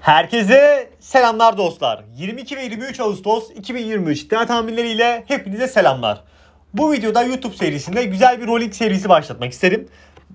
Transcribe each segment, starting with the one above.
Herkese selamlar dostlar. 22 ve 23 Ağustos 2023 iddia tahminleriyle hepinize selamlar. Bu videoda YouTube serisinde güzel bir rolling serisi başlatmak isterim.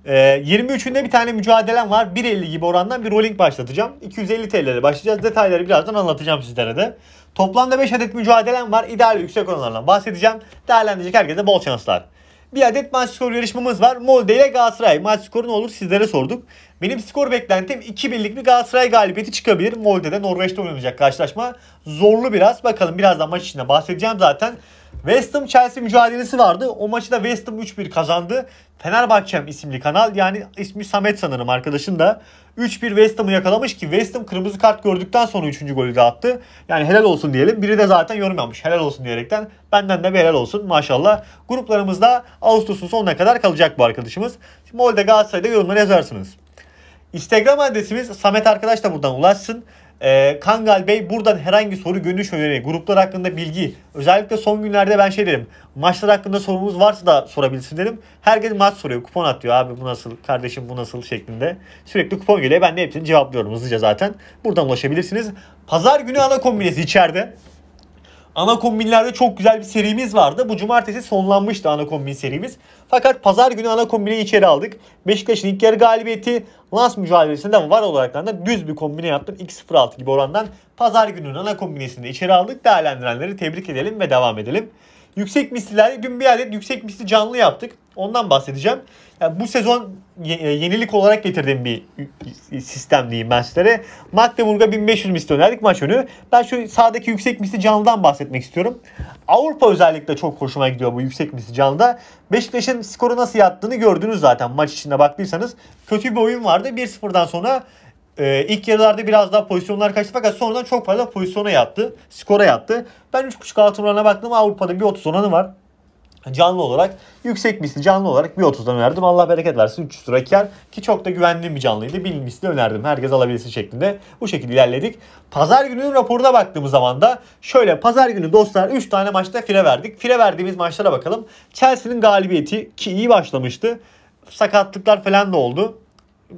Ee, 23'ünde bir tane mücadelem var. 1.50 gibi orandan bir rolling başlatacağım. 250 TL ile başlayacağız. Detayları birazdan anlatacağım sizlere de. Toplamda 5 adet mücadelem var. İdeal yüksek oranlardan bahsedeceğim. Değerlendirecek herkese bol şanslar. Bir adet maç skoru yarışmamız var. Molde ile Galatasaray. Maç skoru ne olur sizlere sorduk. Benim skor beklentim 2-1'lik bir Galatasaray galibiyeti çıkabilir. Molde'de Norveç'te oynanacak karşılaşma. Zorlu biraz. Bakalım birazdan maç içinde bahsedeceğim zaten. West Ham Chelsea mücadelesi vardı. O maçı da West Ham 3-1 kazandı. Fenerbahçem isimli kanal yani ismi Samet sanırım arkadaşın da 3-1 West Ham'ı yakalamış ki West Ham kırmızı kart gördükten sonra 3. golü de attı. Yani helal olsun diyelim. Biri de zaten yorum yapmış helal olsun diyerekten. Benden de bir helal olsun maşallah. Gruplarımızda Ağustos'un sonuna kadar kalacak bu arkadaşımız. Şimdi Molde Galatasaray'da yorumları yazarsınız. Instagram adresimiz Samet arkadaş da buradan ulaşsın. Ee, Kangal Bey buradan herhangi soru, görüş öneri, gruplar hakkında bilgi. Özellikle son günlerde ben şey derim. Maçlar hakkında sorumuz varsa da sorabilirsin derim Herkes maç soruyor. Kupon atıyor abi bu nasıl, kardeşim bu nasıl şeklinde. Sürekli kupon geliyor. Ben de hepsini cevaplıyorum hızlıca zaten. Buradan ulaşabilirsiniz. Pazar günü ana kombinesi içeride. Ana kombinlerde çok güzel bir serimiz vardı. Bu cumartesi sonlanmıştı ana kombin serimiz. Fakat pazar günü ana kombini içeri aldık. Beşiktaş'ın ilk yarı galibiyeti Lans mücadelesinde var olarak da düz bir kombine yaptım. 2-0-6 gibi orandan pazar gününün ana kombinesini içeri aldık. Değerlendirenleri tebrik edelim ve devam edelim. Yüksek misliler dün bir adet yüksek misli canlı yaptık. Ondan bahsedeceğim. Yani bu sezon e, yenilik olarak getirdiğim bir sistem diyeyim ben sizlere. Magdeburg'a 1500 misli önerdik maç önü. Ben şu sağdaki yüksek misli canlıdan bahsetmek istiyorum. Avrupa özellikle çok hoşuma gidiyor bu yüksek misli canlıda. Beşiktaş'ın skoru nasıl yattığını gördünüz zaten maç içinde baktıysanız. Kötü bir oyun vardı. 1-0'dan sonra e, ilk yarılarda biraz daha pozisyonlar kaçtı fakat sonradan çok fazla pozisyona yattı. Skora yattı. Ben 3.5 altın oranına baktım. Avrupa'da bir 30 oranı var canlı olarak yüksek misli canlı olarak bir 30'dan önerdim. Allah bereket versin 300 lira kar ki çok da güvendiğim bir canlıydı. Bir misli önerdim. Herkes alabilsin şeklinde. Bu şekilde ilerledik. Pazar gününün raporuna baktığımız zaman da şöyle pazar günü dostlar 3 tane maçta fire verdik. Fire verdiğimiz maçlara bakalım. Chelsea'nin galibiyeti ki iyi başlamıştı. Sakatlıklar falan da oldu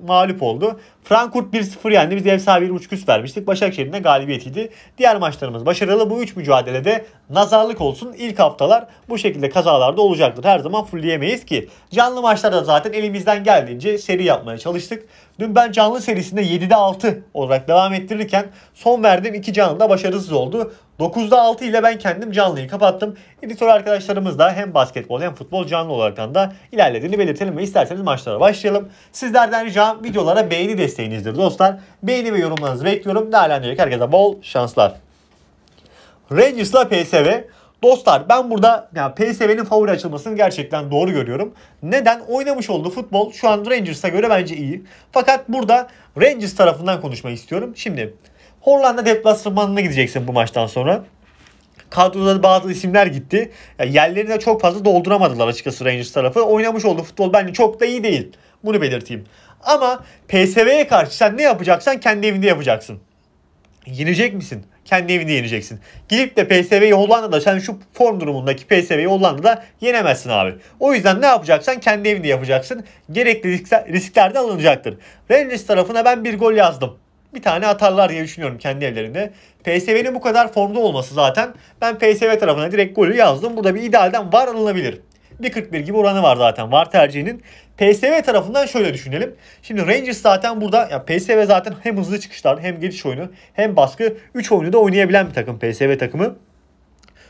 mağlup oldu. Frankfurt 1-0 yendi. Biz ev sahibi 1.5 üst vermiştik. Başakşehir'in de galibiyetiydi. Diğer maçlarımız başarılı. Bu 3 mücadelede nazarlık olsun. İlk haftalar bu şekilde kazalarda olacaktır. Her zaman fullleyemeyiz ki. Canlı maçlarda zaten elimizden geldiğince seri yapmaya çalıştık. Dün ben canlı serisinde 7'de 6 olarak devam ettirirken son verdiğim 2 canlı da başarısız oldu. 9'da 6 ile ben kendim canlıyı kapattım. Editör arkadaşlarımız da hem basketbol hem futbol canlı olaraktan da ilerlediğini belirtelim ve isterseniz maçlara başlayalım. Sizlerden ricam videolara beğeni desteğinizdir dostlar. Beğeni ve yorumlarınızı bekliyorum. Değerlendirecek herkese bol şanslar. Rangers'la PSV. Dostlar ben burada yani PSV'nin favori açılmasını gerçekten doğru görüyorum. Neden? Oynamış olduğu futbol şu an Rangers'a göre bence iyi. Fakat burada Rangers tarafından konuşmak istiyorum. Şimdi Hollanda deplasmanına gideceksin bu maçtan sonra. Kadroda bazı isimler gitti. Yani yerlerini de çok fazla dolduramadılar açıkçası Rangers tarafı. Oynamış oldu futbol bence çok da iyi değil. Bunu belirteyim. Ama PSV'ye karşı sen ne yapacaksan kendi evinde yapacaksın. Yenecek misin? Kendi evinde yeneceksin. Gidip de PSV'yi Hollanda'da sen şu form durumundaki PSV'yi Hollanda'da yenemezsin abi. O yüzden ne yapacaksan kendi evinde yapacaksın. Gerekli riskler, riskler de alınacaktır. Rangers tarafına ben bir gol yazdım bir tane atarlar diye düşünüyorum kendi evlerinde. PSV'nin bu kadar formda olması zaten ben PSV tarafına direkt golü yazdım. Burada bir idealden var alınabilir. 1.41 gibi oranı var zaten var tercihinin. PSV tarafından şöyle düşünelim. Şimdi Rangers zaten burada ya PSV zaten hem hızlı çıkışlar hem giriş oyunu hem baskı 3 oyunu da oynayabilen bir takım PSV takımı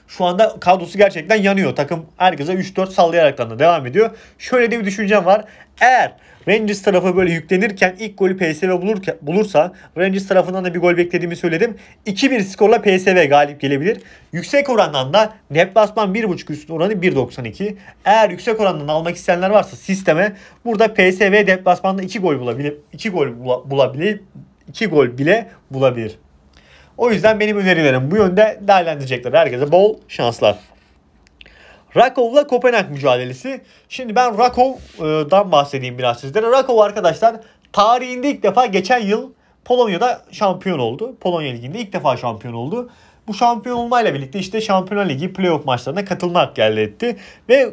şu anda kadrosu gerçekten yanıyor. Takım herkese 3-4 sallayaraktan da devam ediyor. Şöyle de bir düşüncem var. Eğer Rangers tarafı böyle yüklenirken ilk golü PSV bulurken, bulursa Rangers tarafından da bir gol beklediğimi söyledim. 2-1 skorla PSV galip gelebilir. Yüksek orandan da deplasman 1.5 üstü oranı 1.92. Eğer yüksek orandan almak isteyenler varsa sisteme burada PSV deplasmanda 2 gol bulabilir. 2 gol bulabilir. 2 gol bile bulabilir. O yüzden benim önerilerim bu yönde değerlendirecekler. Herkese bol şanslar. Rakov'la Kopenhag mücadelesi. Şimdi ben Rakov'dan bahsedeyim biraz sizlere. Rakov arkadaşlar tarihinde ilk defa geçen yıl Polonya'da şampiyon oldu. Polonya Ligi'nde ilk defa şampiyon oldu. Bu şampiyon olmayla birlikte işte Şampiyonlar Ligi playoff maçlarına katılma hakkı elde etti. Ve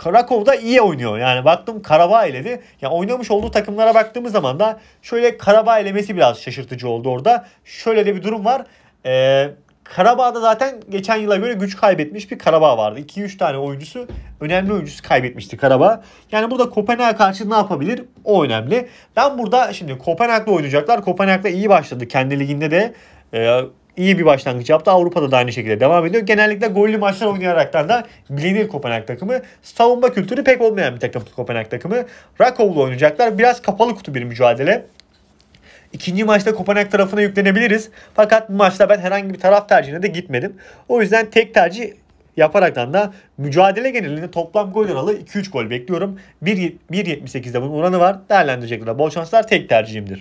Karakov da iyi oynuyor. Yani baktım Karabağ eledi. Yani oynamış olduğu takımlara baktığımız zaman da şöyle Karabağ elemesi biraz şaşırtıcı oldu orada. Şöyle de bir durum var. Ee, Karabağ'da zaten geçen yıla göre güç kaybetmiş bir Karabağ vardı. 2-3 tane oyuncusu, önemli oyuncusu kaybetmişti Karabağ. Yani burada Kopenhag karşı ne yapabilir? O önemli. Ben burada şimdi Kopenhag'la oynayacaklar. Kopenhag'da iyi başladı kendi liginde de. E, iyi bir başlangıç yaptı. Avrupa'da da aynı şekilde devam ediyor. Genellikle gollü maçlar oynayaraktan da bilinir Kopenhag takımı. Savunma kültürü pek olmayan bir takım Kopenhag takımı. Rakov'la oynayacaklar. Biraz kapalı kutu bir mücadele. İkinci maçta Kopenhag tarafına yüklenebiliriz. Fakat bu maçta ben herhangi bir taraf tercihine de gitmedim. O yüzden tek tercih yaparaktan da mücadele genelinde toplam gol oranı 2-3 gol bekliyorum. 1.78'de bunun oranı var. Değerlendirecekler. Bol şanslar tek tercihimdir.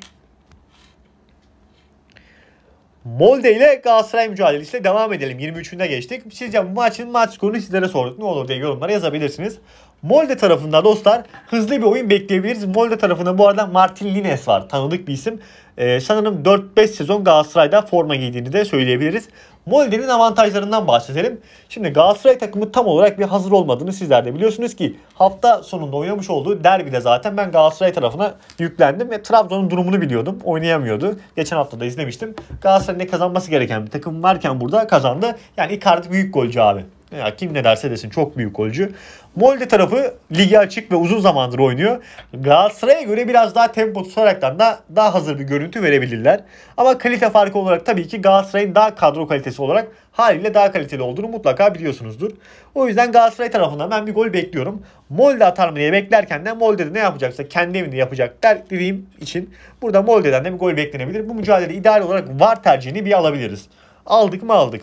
Molde ile Galatasaray mücadelesiyle devam edelim. 23'ünde geçtik. Sizce bu maçın maç skorunu sizlere sorduk. Ne olur diye yorumlara yazabilirsiniz. Molde tarafında dostlar hızlı bir oyun bekleyebiliriz. Molde tarafında bu arada Martin Lines var. Tanıdık bir isim. Ee, sanırım 4-5 sezon Galatasaray'da forma giydiğini de söyleyebiliriz. Molde'nin avantajlarından bahsedelim. Şimdi Galatasaray takımı tam olarak bir hazır olmadığını sizler de biliyorsunuz ki hafta sonunda oynamış olduğu derbide zaten ben Galatasaray tarafına yüklendim ve Trabzon'un durumunu biliyordum. Oynayamıyordu. Geçen hafta da izlemiştim. Galatasaray'ın kazanması gereken bir takım varken burada kazandı. Yani Icardi büyük golcü abi. Ya kim ne derse desin çok büyük golcü. Molde tarafı ligi açık ve uzun zamandır oynuyor. Galatasaray'a göre biraz daha tempo tutaraktan da daha hazır bir görüntü verebilirler. Ama kalite farkı olarak tabii ki Galatasaray'ın daha kadro kalitesi olarak haliyle daha kaliteli olduğunu mutlaka biliyorsunuzdur. O yüzden Galatasaray tarafından ben bir gol bekliyorum. Molde atar mı diye beklerken de Molde de ne yapacaksa kendi evinde yapacak der dediğim için burada Molde'den de bir gol beklenebilir. Bu mücadele ideal olarak var tercihini bir alabiliriz. Aldık mı aldık.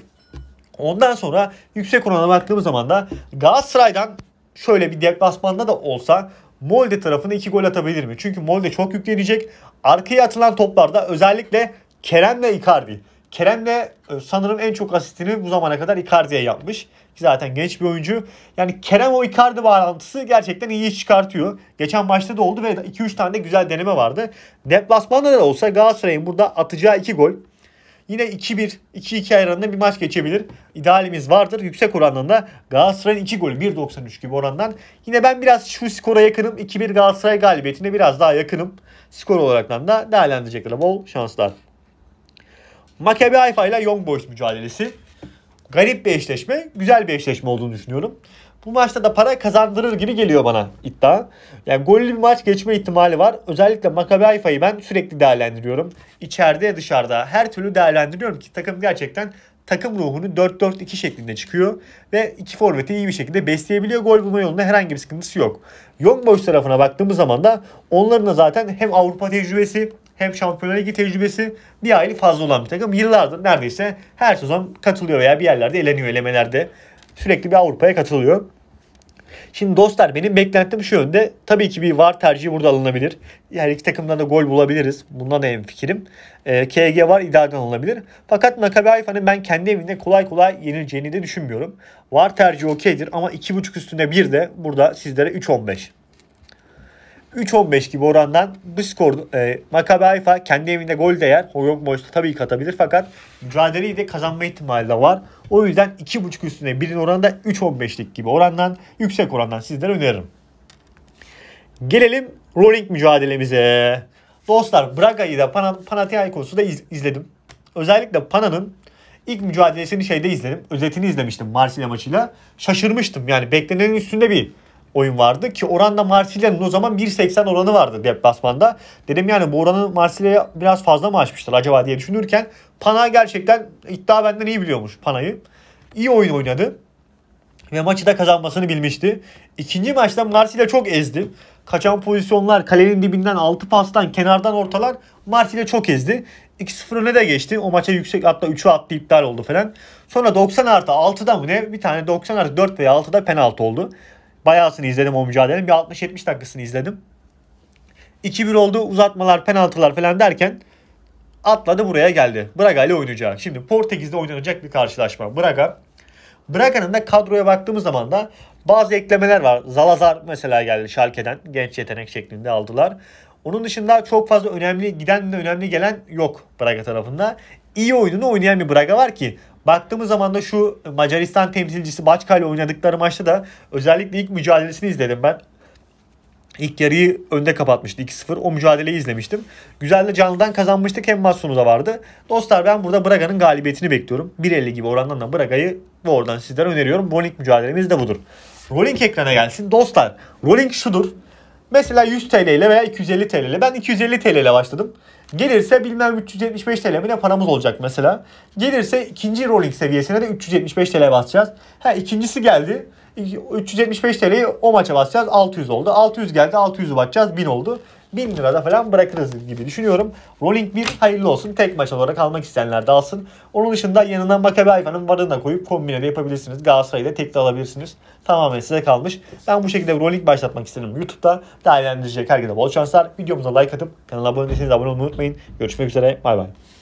Ondan sonra yüksek orana baktığımız zaman da Galatasaray'dan şöyle bir deplasmanda da olsa Molde tarafına 2 gol atabilir mi? Çünkü Molde çok yüklenecek. Arkaya atılan toplarda özellikle Kerem ve Icardi. Kerem de e, sanırım en çok asistini bu zamana kadar Icardi'ye yapmış. Ki zaten genç bir oyuncu. Yani Kerem o Icardi bağlantısı gerçekten iyi çıkartıyor. Geçen maçta da oldu ve 2-3 tane de güzel deneme vardı. Deplasmanda da olsa Galatasaray'ın burada atacağı 2 gol Yine 2-1, 2-2 ayranında bir maç geçebilir. İdealimiz vardır. Yüksek oranında Galatasaray'ın 2 golü 1.93 gibi orandan. Yine ben biraz şu skora yakınım. 2-1 Galatasaray galibiyetine biraz daha yakınım. Skor olarak da değerlendirecekler. Bol şanslar. Maccabi Haifa ile Young Boys mücadelesi. Garip bir eşleşme, güzel bir eşleşme olduğunu düşünüyorum. Bu maçta da para kazandırır gibi geliyor bana iddia. Yani gollü bir maç geçme ihtimali var. Özellikle Maccabi Haifa'yı ben sürekli değerlendiriyorum. İçeride dışarıda her türlü değerlendiriyorum ki takım gerçekten takım ruhunu 4-4-2 şeklinde çıkıyor ve iki forveti iyi bir şekilde besleyebiliyor. Gol bulma yolunda herhangi bir sıkıntısı yok. Young Boys tarafına baktığımız zaman da onların da zaten hem Avrupa tecrübesi hem Şampiyonlar Ligi tecrübesi bir aile fazla olan bir takım. Yıllardır neredeyse her sezon katılıyor veya bir yerlerde eleniyor elemelerde. Sürekli bir Avrupa'ya katılıyor. Şimdi dostlar benim beklentim şu yönde. Tabii ki bir var tercihi burada alınabilir. Yani iki takımdan da gol bulabiliriz. Bundan da en fikrim. E, ee, KG var idareden alınabilir. Fakat Maccabi Haifa'nın ben kendi evinde kolay kolay yenileceğini de düşünmüyorum. Var tercihi okeydir ama 2.5 üstünde 1 de burada sizlere 3.15. 3-15 gibi orandan bu skor e, Maccabi Haifa kendi evinde gol de yer. Hoyong Boys'ta tabii ki atabilir fakat mücadeleyi de kazanma ihtimali de var. O yüzden 2.5 üstüne birin oranında 3-15'lik gibi orandan yüksek orandan sizlere öneririm. Gelelim rolling mücadelemize. Dostlar Braga'yı da Pan Panathinaikos'u da iz, izledim. Özellikle Pana'nın ilk mücadelesini şeyde izledim. Özetini izlemiştim Marsilya maçıyla. Şaşırmıştım yani beklenenin üstünde bir oyun vardı ki oranda Marsilya'nın o zaman 1.80 oranı vardı deplasmanda. Dedim yani bu oranı Marsilya'ya biraz fazla mı açmışlar acaba diye düşünürken Pana gerçekten iddia benden iyi biliyormuş Pana'yı. İyi oyun oynadı ve maçı da kazanmasını bilmişti. İkinci maçta Marsilya çok ezdi. Kaçan pozisyonlar, kalenin dibinden 6 pastan, kenardan ortalar Marsilya çok ezdi. 2-0 öne de geçti. O maça yüksek hatta 3'ü attı iptal oldu falan. Sonra 90 artı 6'da mı ne? Bir tane 90 artı 4 veya 6'da penaltı oldu. Bayağısını izledim o mücadelenin. Bir 60-70 dakikasını izledim. 2-1 oldu uzatmalar penaltılar falan derken atladı buraya geldi. Braga ile oynayacak. Şimdi Portekiz'de oynanacak bir karşılaşma. Braga. Braga'nın da kadroya baktığımız zaman da bazı eklemeler var. Zalazar mesela geldi Şalke'den Genç yetenek şeklinde aldılar. Onun dışında çok fazla önemli giden de önemli gelen yok Braga tarafında. İyi oyununu oynayan bir Braga var ki Baktığımız zaman da şu Macaristan temsilcisi Baçka ile oynadıkları maçta da özellikle ilk mücadelesini izledim ben. İlk yarıyı önde kapatmıştı 2-0. O mücadeleyi izlemiştim. Güzel de canlıdan kazanmıştık. Hem maç sonu da vardı. Dostlar ben burada Braga'nın galibiyetini bekliyorum. 1.50 gibi orandan da Braga'yı bu oradan sizlere öneriyorum. Rolling mücadelemiz de budur. Rolling ekrana gelsin. Dostlar Rolling şudur. Mesela 100 TL ile veya 250 TL ile. Ben 250 TL ile başladım. Gelirse bilmem 375 TL mi ne paramız olacak mesela. Gelirse ikinci rolling seviyesine de 375 TL basacağız. Ha ikincisi geldi. 375 TL'yi o maça basacağız. 600 oldu. 600 geldi. 600'ü basacağız. 1000 oldu. 1000 lirada falan bırakırız gibi düşünüyorum. Rolling 1 hayırlı olsun. Tek maç olarak almak isteyenler de alsın. Onun dışında yanına Makabe Maccabi varını da koyup kombine de yapabilirsiniz. Galatasaray'da tek de alabilirsiniz. Tamamen size kalmış. Ben bu şekilde rolling başlatmak istedim YouTube'da. Değerlendirecek herkese bol şanslar. Videomuza like atıp kanala abone değilseniz abone olmayı unutmayın. Görüşmek üzere. Bay bay.